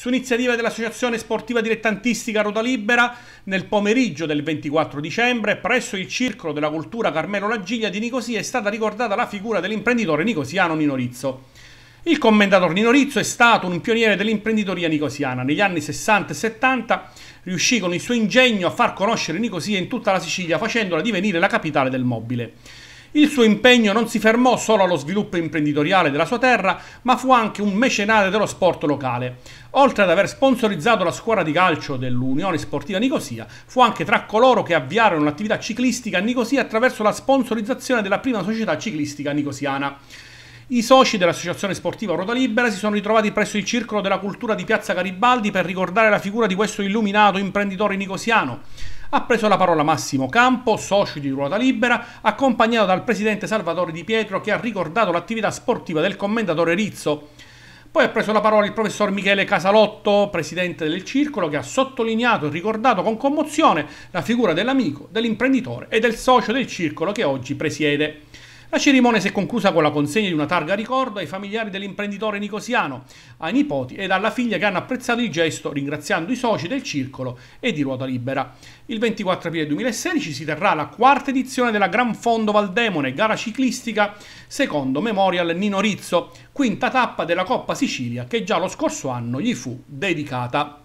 su iniziativa dell'Associazione Sportiva Dilettantistica Ruta Libera, nel pomeriggio del 24 dicembre, presso il Circolo della Cultura Carmelo Lagiglia di Nicosia, è stata ricordata la figura dell'imprenditore nicosiano Nino Rizzo. Il commendator Nino Rizzo è stato un pioniere dell'imprenditoria nicosiana. Negli anni 60 e 70 riuscì con il suo ingegno a far conoscere Nicosia in tutta la Sicilia, facendola divenire la capitale del mobile. Il suo impegno non si fermò solo allo sviluppo imprenditoriale della sua terra, ma fu anche un mecenate dello sport locale. Oltre ad aver sponsorizzato la squadra di calcio dell'Unione Sportiva Nicosia, fu anche tra coloro che avviarono l'attività ciclistica a Nicosia attraverso la sponsorizzazione della prima società ciclistica nicosiana. I soci dell'Associazione Sportiva Ruota Libera si sono ritrovati presso il Circolo della Cultura di Piazza Garibaldi per ricordare la figura di questo illuminato imprenditore nicosiano ha preso la parola Massimo Campo, socio di Ruota Libera, accompagnato dal presidente Salvatore Di Pietro che ha ricordato l'attività sportiva del commendatore Rizzo. Poi ha preso la parola il professor Michele Casalotto, presidente del circolo, che ha sottolineato e ricordato con commozione la figura dell'amico, dell'imprenditore e del socio del circolo che oggi presiede. La cerimonia si è conclusa con la consegna di una targa ricordo ai familiari dell'imprenditore nicosiano, ai nipoti ed alla figlia che hanno apprezzato il gesto ringraziando i soci del circolo e di Ruota Libera. Il 24 aprile 2016 si terrà la quarta edizione della Gran Fondo Valdemone, gara ciclistica secondo Memorial Nino Rizzo, quinta tappa della Coppa Sicilia che già lo scorso anno gli fu dedicata.